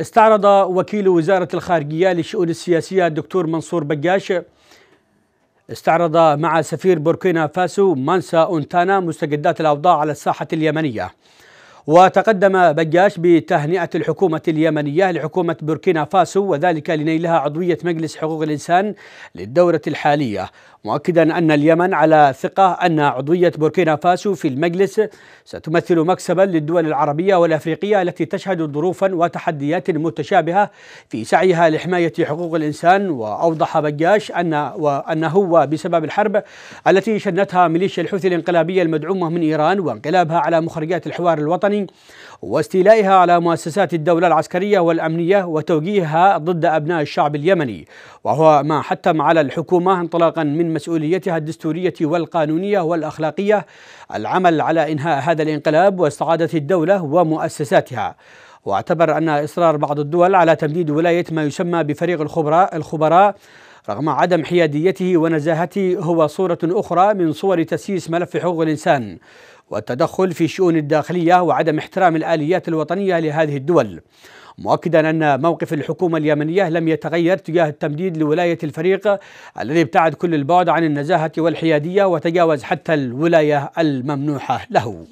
استعرض وكيل وزارة الخارجية للشؤون السياسية الدكتور منصور بجاش استعرض مع سفير بوركينا فاسو مانسا أونتانا مستجدات الأوضاع على الساحة اليمنية وتقدم بجاش بتهنئة الحكومة اليمنية لحكومة بوركينا فاسو وذلك لنيلها عضوية مجلس حقوق الإنسان للدورة الحالية مؤكدا أن اليمن على ثقة أن عضوية بوركينا فاسو في المجلس ستمثل مكسبا للدول العربية والأفريقية التي تشهد ظروفا وتحديات متشابهة في سعيها لحماية حقوق الإنسان وأوضح بجاش أن وأنه هو بسبب الحرب التي شنتها ميليشيا الحوثي الانقلابية المدعومة من إيران وانقلابها على مخرجات الحوار الوطني الوطني واستيلائها على مؤسسات الدولة العسكرية والأمنية وتوجيهها ضد أبناء الشعب اليمني وهو ما حتم على الحكومة انطلاقا من مسؤوليتها الدستورية والقانونية والأخلاقية العمل على إنهاء هذا الانقلاب واستعادة الدولة ومؤسساتها واعتبر أن إصرار بعض الدول على تمديد ولاية ما يسمى بفريق الخبراء الخبراء رغم عدم حياديته ونزاهته هو صورة أخرى من صور تسييس ملف حقوق الإنسان والتدخل في الشؤون الداخلية وعدم احترام الآليات الوطنية لهذه الدول مؤكدا أن موقف الحكومة اليمنية لم يتغير تجاه التمديد لولاية الفريق الذي ابتعد كل البعد عن النزاهة والحيادية وتجاوز حتى الولاية الممنوحة له